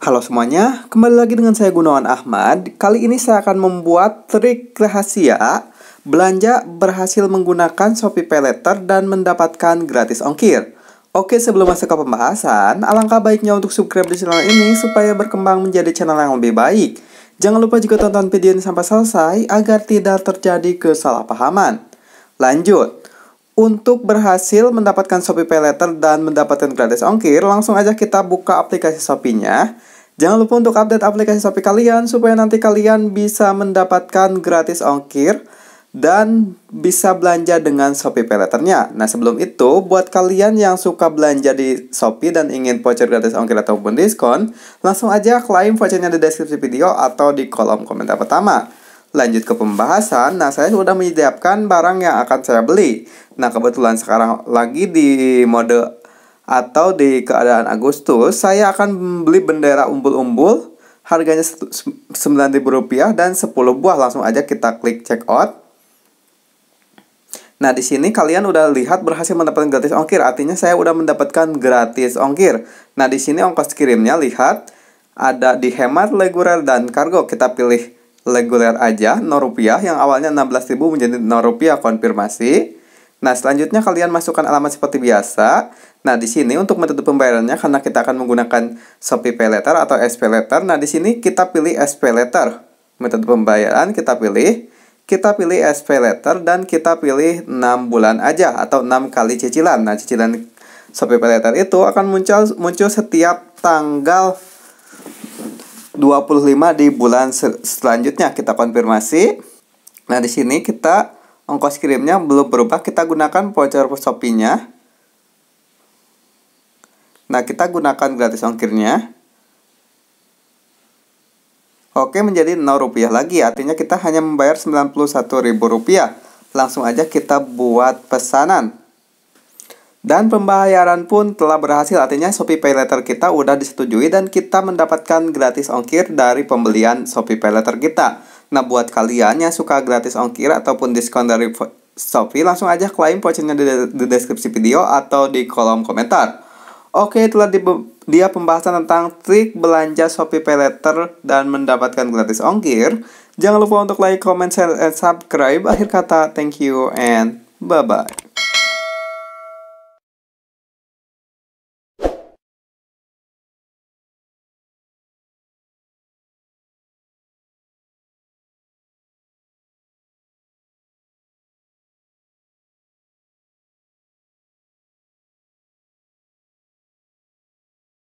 Halo semuanya, kembali lagi dengan saya Gunawan Ahmad. Kali ini saya akan membuat trik rahasia belanja berhasil menggunakan Shopee Paylater dan mendapatkan gratis ongkir. Oke, sebelum masuk ke pembahasan, alangkah baiknya untuk subscribe di channel ini supaya berkembang menjadi channel yang lebih baik. Jangan lupa juga tonton video ini sampai selesai agar tidak terjadi kesalahpahaman. Lanjut. Untuk berhasil mendapatkan Shopee Pay Letter dan mendapatkan gratis ongkir, langsung aja kita buka aplikasi Shopee-nya. Jangan lupa untuk update aplikasi Shopee kalian supaya nanti kalian bisa mendapatkan gratis ongkir dan bisa belanja dengan Shopee Pay nya Nah, sebelum itu, buat kalian yang suka belanja di Shopee dan ingin voucher gratis ongkir ataupun diskon, langsung aja klaim vouchernya di deskripsi video atau di kolom komentar pertama. Lanjut ke pembahasan, nah saya sudah menyiapkan barang yang akan saya beli. Nah kebetulan sekarang lagi di mode atau di keadaan Agustus, saya akan beli bendera umbul-umbul harganya Rp9.000 dan 10 buah langsung aja kita klik check out. Nah, di sini kalian udah lihat berhasil mendapatkan gratis ongkir, artinya saya udah mendapatkan gratis ongkir. Nah, di sini ongkos kirimnya lihat ada di hemat, leguler dan kargo. Kita pilih reguler aja 0 rupiah yang awalnya 16.000 menjadi 0 rupiah konfirmasi. Nah, selanjutnya kalian masukkan alamat seperti biasa. Nah, di sini untuk metode pembayarannya karena kita akan menggunakan Shopee PayLater atau SP Letter. Nah, di sini kita pilih SP Letter. Metode pembayaran kita pilih kita pilih SP letter dan kita pilih 6 bulan aja atau 6 kali cicilan. Nah, cicilan Shopee PayLater itu akan muncul muncul setiap tanggal 25 di bulan selanjutnya kita konfirmasi. Nah, di sini kita ongkos kirimnya belum berubah, kita gunakan voucher Shopee-nya. Nah, kita gunakan gratis ongkirnya. Oke, menjadi 0 rupiah lagi. Artinya kita hanya membayar Rp91.000. Langsung aja kita buat pesanan. Dan pembayaran pun telah berhasil, artinya Shopee Pay Letter kita udah disetujui dan kita mendapatkan gratis ongkir dari pembelian Shopee Pay Letter kita. Nah, buat kalian yang suka gratis ongkir ataupun diskon dari Shopee, langsung aja klaim vouchernya di, di deskripsi video atau di kolom komentar. Oke, telah di, dia pembahasan tentang trik belanja Shopee Pay Letter dan mendapatkan gratis ongkir. Jangan lupa untuk like, comment, share, and subscribe. Akhir kata, thank you and bye-bye.